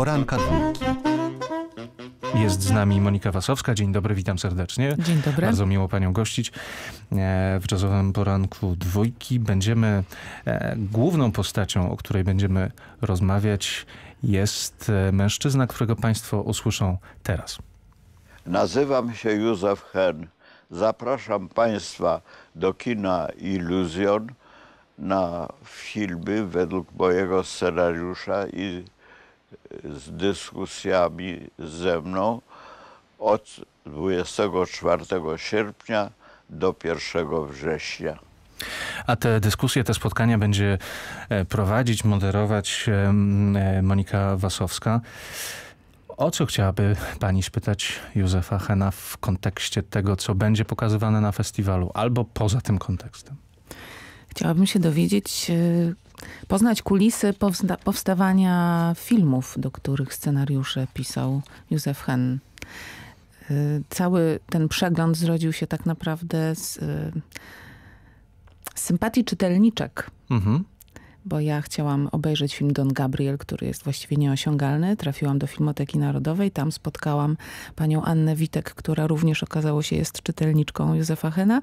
poranka dwójki. Jest z nami Monika Wasowska. Dzień dobry, witam serdecznie. Dzień dobry. Bardzo miło panią gościć. E, w czasowym poranku dwójki będziemy, e, główną postacią, o której będziemy rozmawiać jest e, mężczyzna, którego państwo usłyszą teraz. Nazywam się Józef Hen. Zapraszam państwa do kina Iluzjon na filmy według mojego scenariusza i z dyskusjami ze mną od 24 sierpnia do 1 września. A te dyskusje, te spotkania będzie e, prowadzić, moderować e, e, Monika Wasowska. O co chciałaby pani spytać Józefa Hena w kontekście tego, co będzie pokazywane na festiwalu albo poza tym kontekstem? Chciałabym się dowiedzieć, poznać kulisy powsta powstawania filmów, do których scenariusze pisał Józef Hen. Y, cały ten przegląd zrodził się tak naprawdę z, z y, sympatii czytelniczek. Mhm bo ja chciałam obejrzeć film Don Gabriel, który jest właściwie nieosiągalny. Trafiłam do Filmoteki Narodowej, tam spotkałam panią Annę Witek, która również okazało się jest czytelniczką Józefa Hena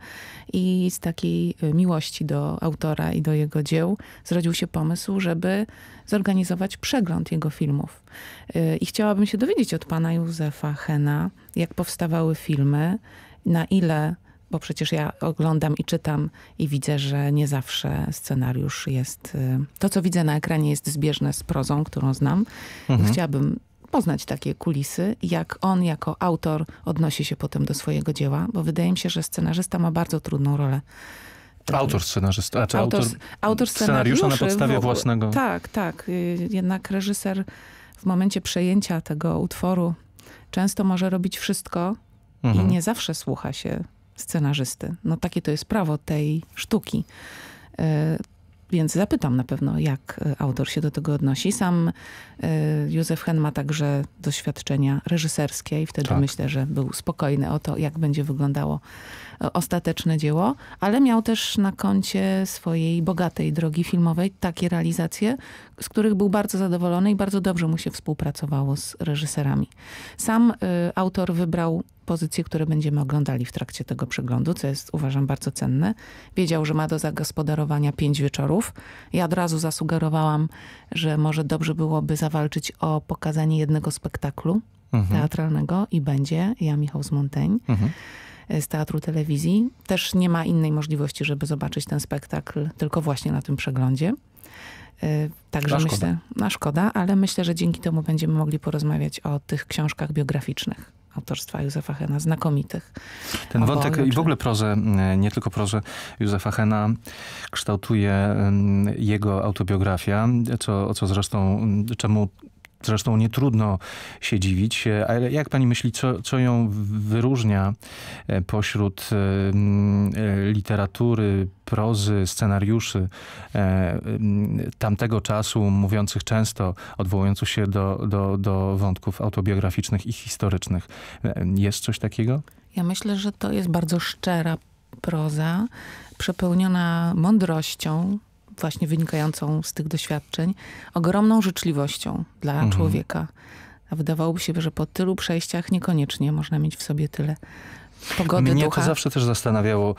i z takiej y, miłości do autora i do jego dzieł zrodził się pomysł, żeby zorganizować przegląd jego filmów. Y, I chciałabym się dowiedzieć od pana Józefa Hena, jak powstawały filmy, na ile bo przecież ja oglądam i czytam i widzę, że nie zawsze scenariusz jest... Y, to, co widzę na ekranie jest zbieżne z prozą, którą znam. Mhm. Chciałabym poznać takie kulisy, jak on jako autor odnosi się potem do swojego dzieła, bo wydaje mi się, że scenarzysta ma bardzo trudną rolę. Autor scenarzysta, znaczy autor, autor, scenariusza na podstawie własnego. Tak, tak. Y, jednak reżyser w momencie przejęcia tego utworu często może robić wszystko mhm. i nie zawsze słucha się scenarzysty. No takie to jest prawo tej sztuki. E, więc zapytam na pewno, jak e, autor się do tego odnosi. Sam e, Józef Hen ma także doświadczenia reżyserskie i wtedy tak. myślę, że był spokojny o to, jak będzie wyglądało ostateczne dzieło, ale miał też na koncie swojej bogatej drogi filmowej takie realizacje, z których był bardzo zadowolony i bardzo dobrze mu się współpracowało z reżyserami. Sam autor wybrał pozycje, które będziemy oglądali w trakcie tego przeglądu, co jest uważam bardzo cenne. Wiedział, że ma do zagospodarowania pięć wieczorów. Ja od razu zasugerowałam, że może dobrze byłoby zawalczyć o pokazanie jednego spektaklu mhm. teatralnego i będzie. Ja, Michał z Montaigne. Mhm e, z teatru telewizji. Też nie ma innej możliwości, żeby zobaczyć ten spektakl, tylko właśnie na tym przeglądzie. E, także na myślę, na szkoda, ale myślę, że dzięki temu będziemy mogli porozmawiać o tych książkach biograficznych autorstwa Józefa Hena, znakomitych. Ten wątek czy... i w ogóle prozę, nie tylko prozę Józefa Hena kształtuje mm, jego autobiografia, co, o co zresztą, czemu Zresztą nie trudno się dziwić, e, ale jak pani myśli, co, co ją wyróżnia e, pośród e, literatury, prozy, scenariuszy tamtego czasu, mówiących często, odwołujących się do, do, do wątków autobiograficznych i historycznych? Jest coś takiego? Ja myślę, że to jest bardzo szczera proza, przepełniona mądrością, właśnie wynikającą z tych doświadczeń, ogromną życzliwością dla mhm. człowieka. A wydawałoby się, że po tylu przejściach niekoniecznie można mieć w sobie tyle pogody Mnie ducha. to zawsze też zastanawiało,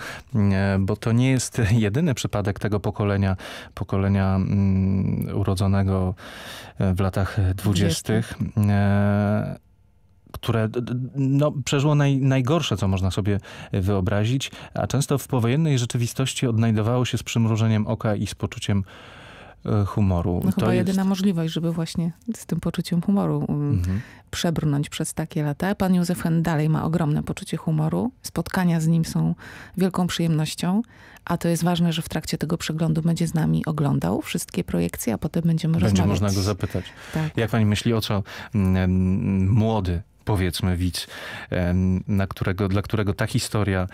bo to nie jest jedyny przypadek tego pokolenia, pokolenia mm, urodzonego w latach dwudziestych które no, przeżyło naj, najgorsze, co można sobie wyobrazić, a często w powojennej rzeczywistości odnajdowało się z przymrużeniem oka i z poczuciem e, humoru. No to chyba jedyna możliwość, żeby właśnie z tym poczuciem humoru mm, mhm. przebrnąć przez takie lata. Pan Józef Hen dalej ma ogromne poczucie humoru. Spotkania z nim są wielką przyjemnością, a to jest ważne, że w trakcie tego przeglądu będzie z nami oglądał wszystkie projekcje, a potem będziemy będzie rozmawiać. Będzie można go zapytać. Tak. Jak pani myśli, o co mm, młody powiedzmy widz, na którego, dla którego ta historia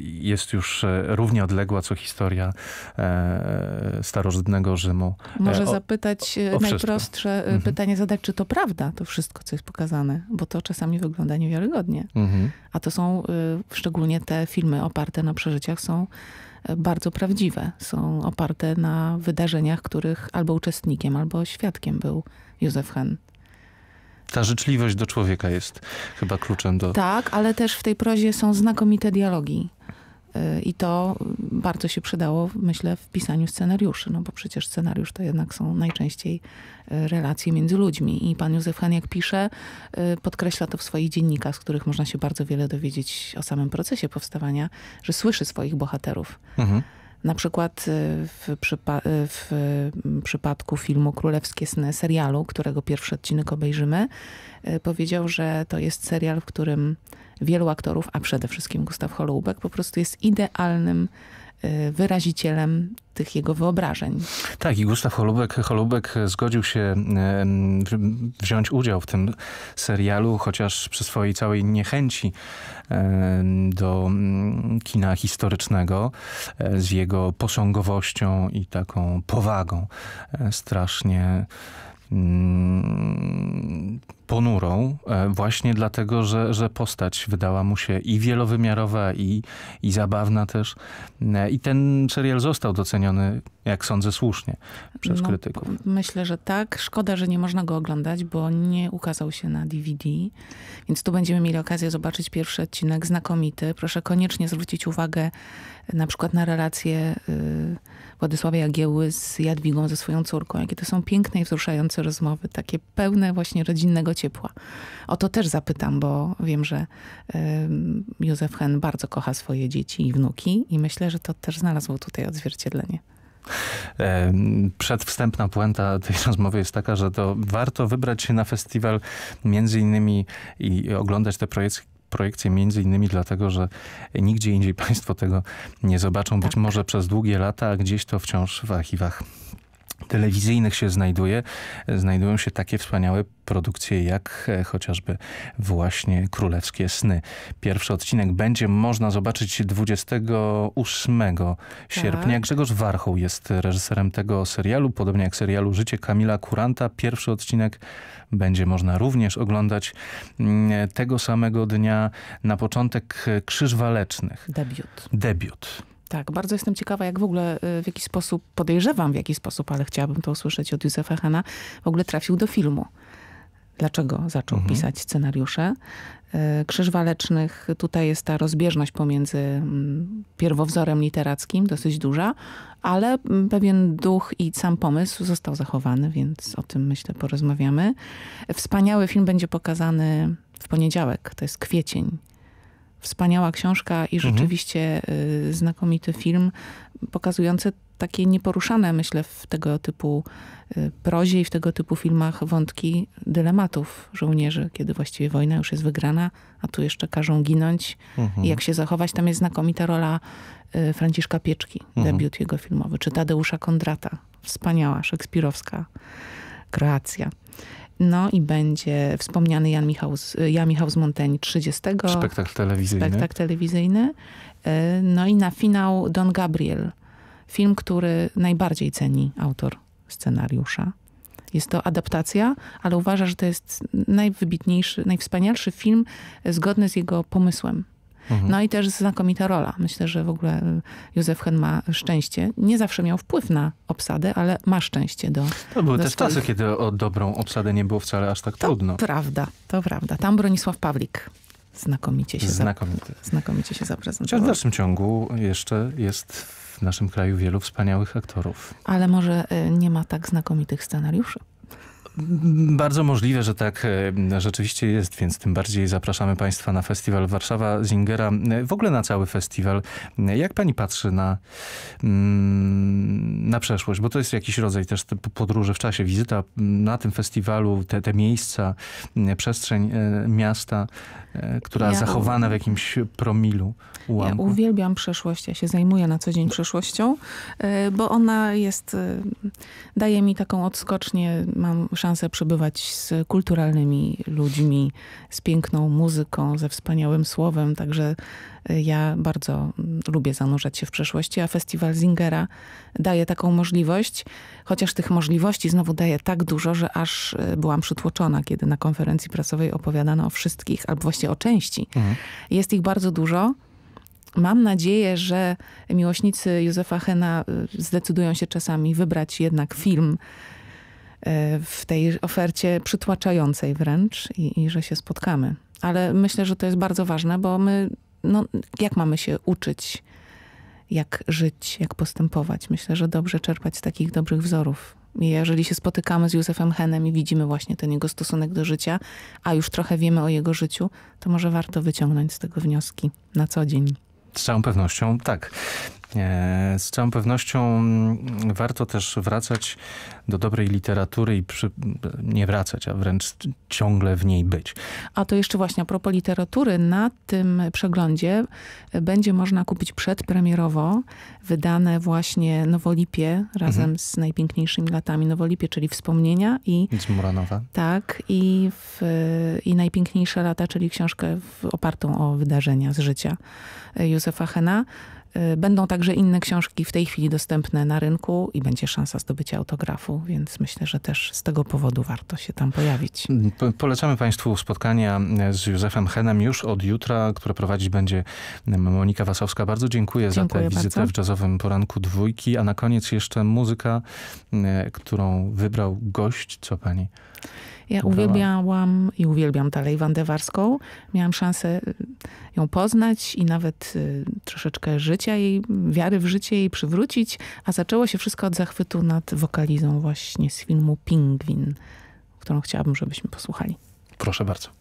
jest już e, równie odległa, co historia e, starożytnego Rzymu. Może e, o, zapytać o najprostsze mhm. pytanie, zadać, czy to prawda, to wszystko, co jest pokazane, bo to czasami wygląda niewiarygodnie. Mhm. A to są, szczególnie te filmy oparte na przeżyciach są bardzo prawdziwe. Są oparte na wydarzeniach, których albo uczestnikiem, albo świadkiem był Józef Hen ta życzliwość do człowieka jest chyba kluczem do... Tak, ale też w tej prozie są znakomite dialogi. Y, I to bardzo się przydało, myślę, w pisaniu scenariuszy, no bo przecież scenariusz to jednak są najczęściej y, relacje między ludźmi. I pan Józef jak pisze, y, podkreśla to w swoich dziennikach, z których można się bardzo wiele dowiedzieć o samym procesie powstawania, że słyszy swoich bohaterów. Mhm. Na przykład y, w, przypa y, w, mm, przypadku filmu Królewskie Sny, serialu, którego pierwszy odcinek obejrzymy, y, powiedział, że to jest serial, w którym wielu aktorów, a przede wszystkim Gustaw Holoubek, po prostu jest idealnym Y, wyrazicielem tych jego wyobrażeń. Tak i Gustaw Holubek, Holubek zgodził się y, wziąć udział w tym serialu, chociaż przy swojej całej niechęci y, do mm, kina historycznego z jego posągowością i taką powagą strasznie mm, ponurą, e, właśnie dlatego, że, że postać wydała mu się i wielowymiarowa, i, i zabawna też. E, I ten serial został doceniony, jak sądzę, słusznie przez no, krytyków. Myślę, że tak. Szkoda, że nie można go oglądać, bo nie ukazał się na DVD, więc tu będziemy mieli okazję zobaczyć pierwszy odcinek znakomity. Proszę koniecznie zwrócić uwagę e, na przykład na relacje y, Władysława Jagieły z Jadwigą, ze swoją córką. Jakie to są piękne i wzruszające rozmowy, takie pełne właśnie rodzinnego ciepła? O to też zapytam, bo wiem, że Józef Hen bardzo kocha swoje dzieci i wnuki i myślę, że to też znalazło tutaj odzwierciedlenie. Przedwstępna puenta tej rozmowy jest taka, że to warto wybrać się na festiwal między innymi i oglądać te projekty, projekcje między innymi dlatego, że nigdzie indziej państwo tego nie zobaczą, tak. być może przez długie lata, a gdzieś to wciąż w archiwach telewizyjnych się znajduje, znajdują się takie wspaniałe produkcje jak e, chociażby właśnie Królewskie Sny. Pierwszy odcinek będzie można zobaczyć 28 sierpnia. Tak. Grzegorz Warchoł jest reżyserem tego serialu, podobnie jak serialu Życie Kamila Kuranta. Pierwszy odcinek będzie można również oglądać mm, tego samego dnia na początek e, Krzyż Walecznych. Debiut. Debiut. Tak, bardzo jestem ciekawa, jak w ogóle, y, w jaki sposób, podejrzewam w jaki sposób, ale chciałabym to usłyszeć od Józefa Hana, w ogóle trafił do filmu. Dlaczego zaczął mhm. pisać scenariusze? Y, Krzyż Walecznych, tutaj jest ta rozbieżność pomiędzy mm, pierwowzorem literackim, dosyć duża, ale mm, pewien duch i sam pomysł został zachowany, więc o tym myślę porozmawiamy. Wspaniały film będzie pokazany w poniedziałek, to jest kwiecień wspaniała książka i mhm. rzeczywiście mhm. znakomity film pokazujący takie nieporuszane, myślę, w tego typu y, prozie i w tego typu filmach wątki dylematów żołnierzy, kiedy właściwie wojna już jest wygrana, a tu jeszcze każą ginąć. Mhm. I jak się zachować? Tam jest znakomita rola y, Franciszka Pieczki, mhm. debiut jego filmowy, czy Tadeusza Kondrata. Wspaniała, szekspirowska kreacja. No i będzie wspomniany Jan Michał z, Jan Michał z Montaigne 30. Spektakl telewizyjny. Spektakl telewizyjny. E, no i na finał Don Gabriel. Film, który najbardziej ceni autor scenariusza. Jest to adaptacja, ale uważa, że to jest najwybitniejszy, najwspanialszy film e, zgodny z jego pomysłem. Mhm. No i też znakomita rola. Myślę, że w ogóle y, Józef Hen ma szczęście. Nie zawsze miał wpływ na obsadę, ale ma szczęście do To były do też czasy, kiedy o dobrą obsadę nie było wcale aż tak to trudno. prawda, to prawda. Tam Bronisław Pawlik znakomicie się, Znakomity. Za, znakomicie się zaprezentował. w dalszym ciągu jeszcze jest w naszym kraju wielu wspaniałych aktorów. Ale może y, nie ma tak znakomitych scenariuszy. Bardzo możliwe, że tak e, rzeczywiście jest, więc tym bardziej zapraszamy Państwa na festiwal Warszawa Zingera, e, w ogóle na cały festiwal. E, jak Pani patrzy na, mm, na przeszłość? Bo to jest jakiś rodzaj też podróży w czasie, wizyta mm, na tym festiwalu, te, te miejsca, mm, przestrzeń miasta, która ja zachowana w jakimś promilu ułamku. Ja uwielbiam przeszłość, ja się zajmuję na co dzień przeszłością, bo ona jest, daje mi taką odskocznię, mam szansę szansę przebywać z kulturalnymi ludźmi, z piękną muzyką, ze wspaniałym słowem. Także e, ja bardzo mm, lubię zanurzać się w przeszłości, a festiwal Zingera daje taką możliwość, chociaż tych możliwości znowu daje tak dużo, że aż e, byłam przytłoczona, kiedy na konferencji prasowej opowiadano o wszystkich, albo właściwie o części. Mhm. Jest ich bardzo dużo. Mam nadzieję, że miłośnicy Józefa Hena y, zdecydują się czasami wybrać jednak film, E, w tej ofercie przytłaczającej wręcz i, i że się spotkamy. Ale myślę, że to jest bardzo ważne, bo my, no, jak mamy się uczyć, jak żyć, jak postępować? Myślę, że dobrze czerpać z takich dobrych wzorów. I jeżeli się spotykamy z Józefem Henem i widzimy właśnie ten jego stosunek do życia, a już trochę wiemy o jego życiu, to może warto wyciągnąć z tego wnioski na co dzień. Z całą pewnością tak. E, z całą pewnością mm, warto też wracać do dobrej literatury i przy, nie wracać, a wręcz ciągle w niej być. A to jeszcze właśnie a propos literatury, na tym przeglądzie będzie można kupić przedpremierowo wydane właśnie Nowolipie razem mhm. z najpiękniejszymi latami Nowolipie, czyli Wspomnienia i... Z Muranowa. Tak, i, w, i Najpiękniejsze lata, czyli książkę w, opartą o wydarzenia z życia Józefa Hena. Y, będą także inne książki w tej chwili dostępne na rynku i będzie szansa zdobycia autografu, więc myślę, że też z tego powodu warto się tam pojawić. Mm, po, polecamy Państwu spotkania e, z Józefem Henem już od jutra, które prowadzić będzie Monika Wasowska. Bardzo dziękuję, dziękuję za tę wizytę w jazzowym poranku dwójki, a na koniec jeszcze muzyka, e, którą wybrał gość. Co Pani? Ja uwielbiałam i uwielbiam dalej Wandę Warską. Miałam szansę y, ją poznać i nawet y, troszeczkę życia jej, wiary w życie jej przywrócić, a zaczęło się wszystko od zachwytu nad wokalizą właśnie z filmu Pingwin, którą chciałabym, żebyśmy posłuchali. Proszę bardzo.